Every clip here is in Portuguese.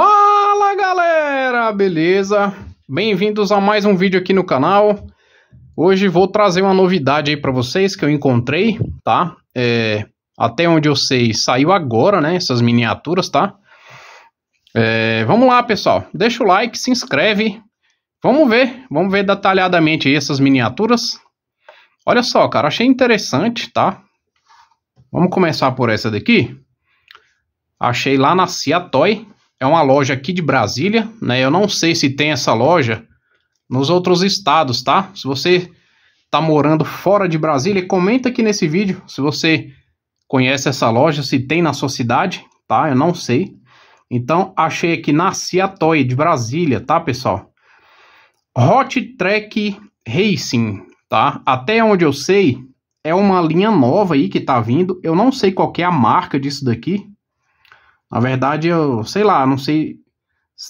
Fala galera, beleza? Bem-vindos a mais um vídeo aqui no canal. Hoje vou trazer uma novidade aí para vocês que eu encontrei, tá? É, até onde eu sei, saiu agora, né? Essas miniaturas, tá? É, vamos lá, pessoal. Deixa o like, se inscreve. Vamos ver, vamos ver detalhadamente aí essas miniaturas. Olha só, cara, achei interessante, tá? Vamos começar por essa daqui. Achei lá na Cia Toy, é uma loja aqui de Brasília, né? Eu não sei se tem essa loja nos outros estados, tá? Se você tá morando fora de Brasília, comenta aqui nesse vídeo se você conhece essa loja, se tem na sua cidade, tá? Eu não sei. Então, achei aqui na Ciatoy de Brasília, tá, pessoal? Hot Track Racing, tá? Até onde eu sei, é uma linha nova aí que tá vindo. Eu não sei qual é a marca disso daqui, na verdade, eu sei lá, não sei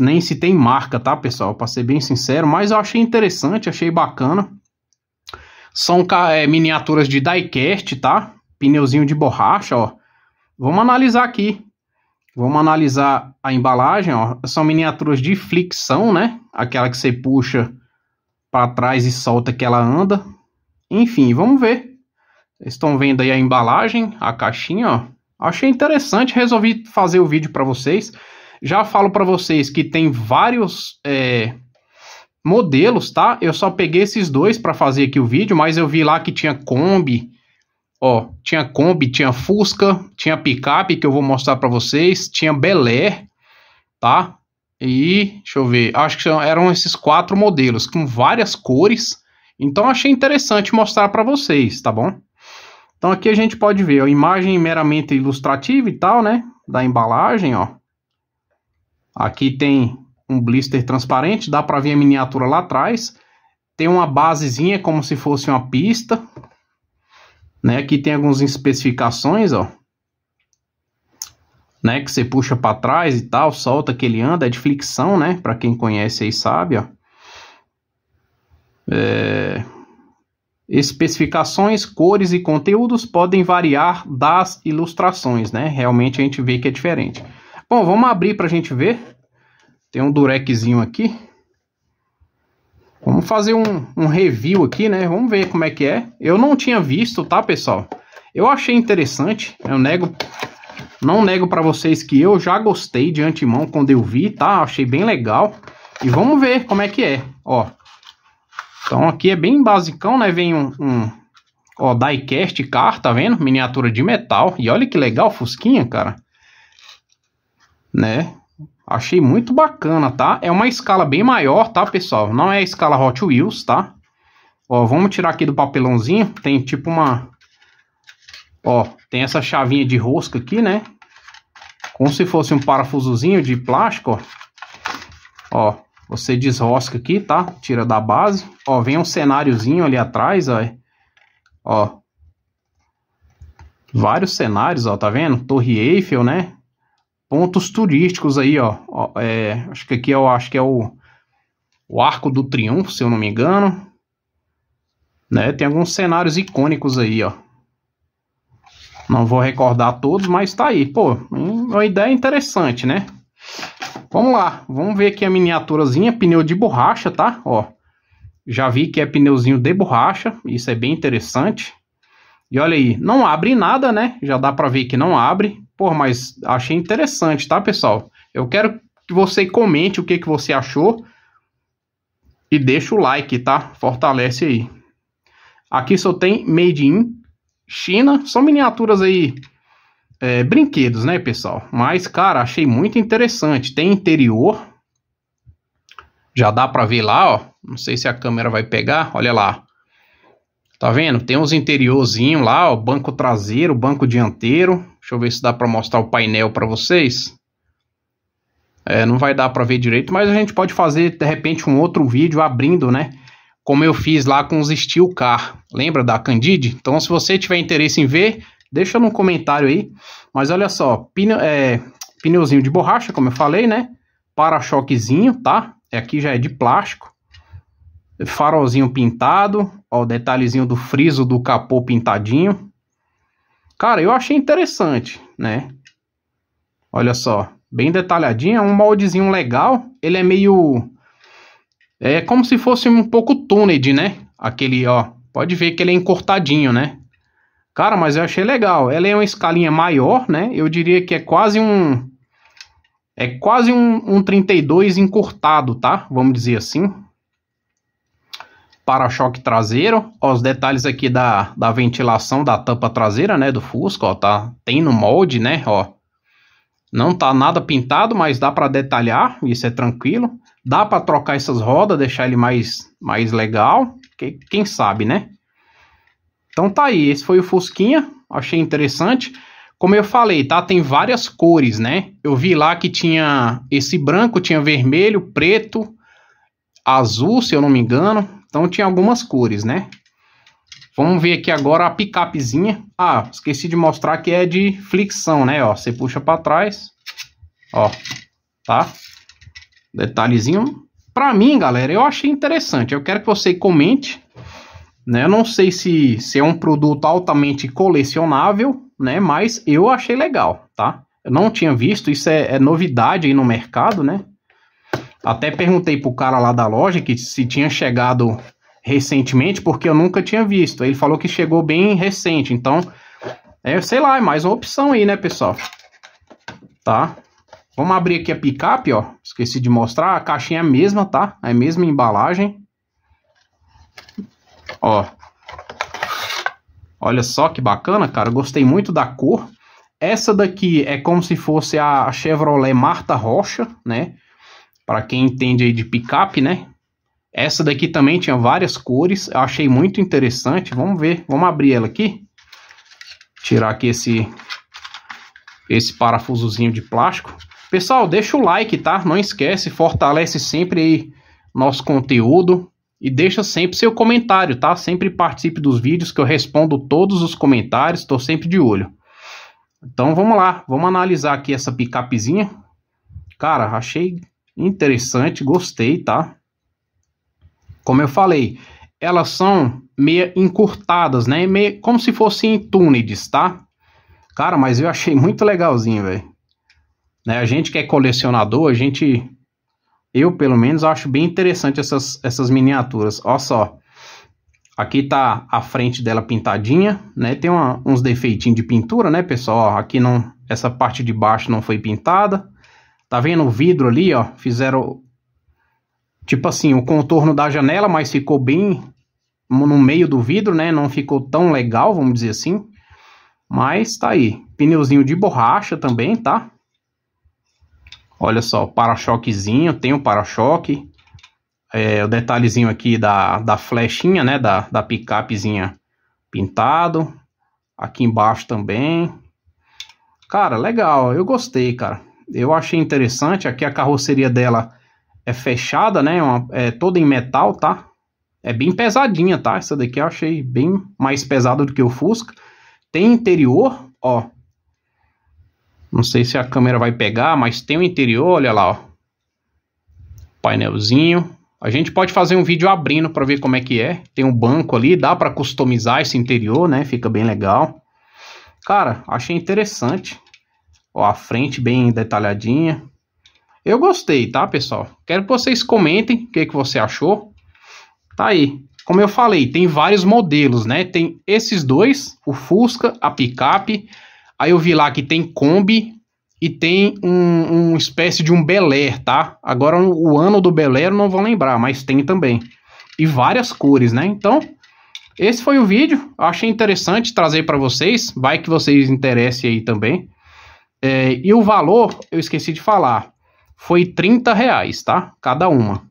nem se tem marca, tá, pessoal? Para ser bem sincero, mas eu achei interessante, achei bacana. São é, miniaturas de diecast, tá? Pneuzinho de borracha, ó. Vamos analisar aqui. Vamos analisar a embalagem, ó. São miniaturas de flexão, né? Aquela que você puxa para trás e solta que ela anda. Enfim, vamos ver. Vocês estão vendo aí a embalagem, a caixinha, ó. Achei interessante, resolvi fazer o vídeo para vocês. Já falo para vocês que tem vários é, modelos, tá? Eu só peguei esses dois para fazer aqui o vídeo, mas eu vi lá que tinha Kombi, ó, tinha Kombi, tinha Fusca, tinha picape que eu vou mostrar para vocês, tinha Bel Air, tá? E deixa eu ver, acho que eram esses quatro modelos com várias cores. Então achei interessante mostrar para vocês, tá bom? Então aqui a gente pode ver a imagem meramente ilustrativa e tal, né? Da embalagem, ó. Aqui tem um blister transparente, dá para ver a miniatura lá atrás. Tem uma basezinha como se fosse uma pista. Né? Aqui tem algumas especificações, ó. Né, que você puxa para trás e tal, solta que ele anda, é de flexão, né? Para quem conhece aí sabe, ó. É, especificações, cores e conteúdos podem variar das ilustrações, né? Realmente a gente vê que é diferente. Bom, vamos abrir para a gente ver. Tem um dureczinho aqui. Vamos fazer um, um review aqui, né? Vamos ver como é que é. Eu não tinha visto, tá, pessoal? Eu achei interessante. Eu nego, não nego para vocês que eu já gostei de antemão quando eu vi, tá? Achei bem legal. E vamos ver como é que é. Ó, então aqui é bem basicão, né? Vem um, um ó, diecast car, tá vendo? Miniatura de metal. E olha que legal, fusquinha, cara. Né? Achei muito bacana, tá? É uma escala bem maior, tá, pessoal? Não é a escala Hot Wheels, tá? Ó, vamos tirar aqui do papelãozinho. Tem tipo uma... Ó, tem essa chavinha de rosca aqui, né? Como se fosse um parafusozinho de plástico, ó. Ó, você desrosca aqui, tá? Tira da base. Ó, vem um cenáriozinho ali atrás, ó. Ó. Vários cenários, ó, tá vendo? Torre Eiffel, né? Pontos turísticos aí, ó. ó é, acho que aqui eu é acho que é o, o Arco do Triunfo, se eu não me engano. Né? Tem alguns cenários icônicos aí, ó. Não vou recordar todos, mas tá aí. Pô, hum, uma ideia interessante, né? Vamos lá, vamos ver aqui a miniaturazinha, pneu de borracha, tá? Ó, já vi que é pneuzinho de borracha, isso é bem interessante. E olha aí, não abre nada, né? Já dá pra ver que não abre. Pô, mas achei interessante, tá, pessoal? Eu quero que você comente o que, que você achou e deixa o like, tá? Fortalece aí. Aqui só tem Made in China, são miniaturas aí é, brinquedos, né, pessoal? Mas, cara, achei muito interessante. Tem interior. Já dá para ver lá, ó. Não sei se a câmera vai pegar. Olha lá. Tá vendo? Tem uns interiorzinho lá, ó, banco traseiro, banco dianteiro. Deixa eu ver se dá para mostrar o painel para vocês. É, não vai dar para ver direito, mas a gente pode fazer de repente um outro vídeo abrindo, né? Como eu fiz lá com os Steel Car. Lembra da Candide? Então, se você tiver interesse em ver, Deixa no comentário aí. Mas olha só, pneu, é, pneuzinho de borracha, como eu falei, né? Para-choquezinho, tá? É, aqui já é de plástico. Farolzinho pintado. Ó, o detalhezinho do friso do capô pintadinho. Cara, eu achei interessante, né? Olha só, bem detalhadinho. É um moldezinho legal. Ele é meio... É como se fosse um pouco túnel, né? Aquele, ó. Pode ver que ele é encurtadinho, né? Cara, mas eu achei legal. Ela é uma escalinha maior, né? Eu diria que é quase um. É quase um, um 32 encurtado, tá? Vamos dizer assim. Para-choque traseiro. Ó, os detalhes aqui da, da ventilação da tampa traseira, né? Do Fusca, ó. Tá, tem no molde, né? Ó. Não tá nada pintado, mas dá para detalhar. Isso é tranquilo. Dá para trocar essas rodas, deixar ele mais, mais legal. Que, quem sabe, né? Então tá aí, esse foi o Fusquinha, achei interessante. Como eu falei, tá? Tem várias cores, né? Eu vi lá que tinha esse branco, tinha vermelho, preto, azul, se eu não me engano. Então tinha algumas cores, né? Vamos ver aqui agora a picapezinha. Ah, esqueci de mostrar que é de flexão, né? Ó, você puxa para trás. Ó, tá? Detalhezinho. Pra mim, galera, eu achei interessante. Eu quero que você comente né? Eu não sei se, se é um produto altamente colecionável, né? Mas eu achei legal, tá? Eu não tinha visto, isso é, é novidade aí no mercado, né? Até perguntei pro cara lá da loja que se tinha chegado recentemente, porque eu nunca tinha visto. Ele falou que chegou bem recente, então é, sei lá, é mais uma opção aí, né, pessoal? Tá? Vamos abrir aqui a picape, ó. Esqueci de mostrar, a caixinha é a mesma, tá? É a mesma embalagem. Ó. Olha só que bacana, cara. Gostei muito da cor. Essa daqui é como se fosse a Chevrolet Marta Rocha, né? Para quem entende aí de picape, né? Essa daqui também tinha várias cores. Eu achei muito interessante. Vamos ver. Vamos abrir ela aqui. Tirar aqui esse esse parafusozinho de plástico. Pessoal, deixa o like, tá? Não esquece, fortalece sempre aí nosso conteúdo e deixa sempre seu comentário, tá? Sempre participe dos vídeos que eu respondo todos os comentários, estou sempre de olho. Então vamos lá, vamos analisar aqui essa picapezinha. Cara, achei interessante, gostei, tá? Como eu falei, elas são meia encurtadas, né? Meio como se fossem túneis, tá? Cara, mas eu achei muito legalzinho, velho. Né? A gente que é colecionador, a gente eu, pelo menos, acho bem interessante essas, essas miniaturas. Olha só. Aqui tá a frente dela pintadinha, né? Tem uma, uns defeitinhos de pintura, né, pessoal? Aqui não, essa parte de baixo não foi pintada. Tá vendo o vidro ali, ó? Fizeram tipo assim, o contorno da janela, mas ficou bem no meio do vidro, né? Não ficou tão legal, vamos dizer assim. Mas tá aí. Pneuzinho de borracha também, tá? Olha só, para-choquezinho, tem o um para-choque. É, o detalhezinho aqui da, da flechinha, né? Da, da picapezinha pintado. Aqui embaixo também. Cara, legal, eu gostei, cara. Eu achei interessante. Aqui a carroceria dela é fechada, né? Uma, é toda em metal, tá? É bem pesadinha, tá? Essa daqui eu achei bem mais pesada do que o Fusca. Tem interior, ó. Não sei se a câmera vai pegar, mas tem o interior, olha lá, ó. Painelzinho. A gente pode fazer um vídeo abrindo para ver como é que é. Tem um banco ali, dá para customizar esse interior, né? Fica bem legal. Cara, achei interessante. Ó, a frente bem detalhadinha. Eu gostei, tá, pessoal? Quero que vocês comentem o que, que você achou. Tá aí. Como eu falei, tem vários modelos, né? Tem esses dois, o Fusca, a picape, Aí eu vi lá que tem Kombi e tem um, um espécie de um Bel Air, tá? Agora o ano do Bel Air não vou lembrar, mas tem também. E várias cores, né? Então, esse foi o vídeo. Achei interessante trazer para vocês. Vai que vocês interessem aí também. É, e o valor, eu esqueci de falar, foi 30 reais, tá? Cada uma.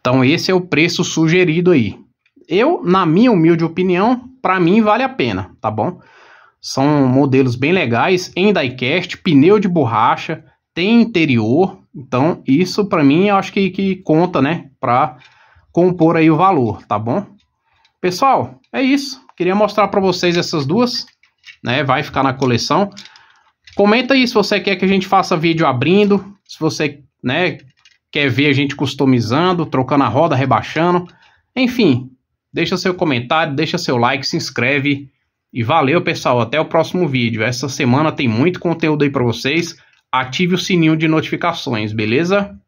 Então esse é o preço sugerido aí. Eu, na minha humilde opinião, para mim vale a pena, tá bom? São modelos bem legais, em diecast, pneu de borracha, tem interior. Então, isso para mim eu acho que, que conta, né, para compor aí o valor, tá bom? Pessoal, é isso. Queria mostrar para vocês essas duas, né? Vai ficar na coleção. Comenta aí se você quer que a gente faça vídeo abrindo, se você, né, quer ver a gente customizando, trocando a roda, rebaixando. Enfim, deixa seu comentário, deixa seu like, se inscreve e valeu, pessoal. Até o próximo vídeo. Essa semana tem muito conteúdo aí para vocês. Ative o sininho de notificações, beleza?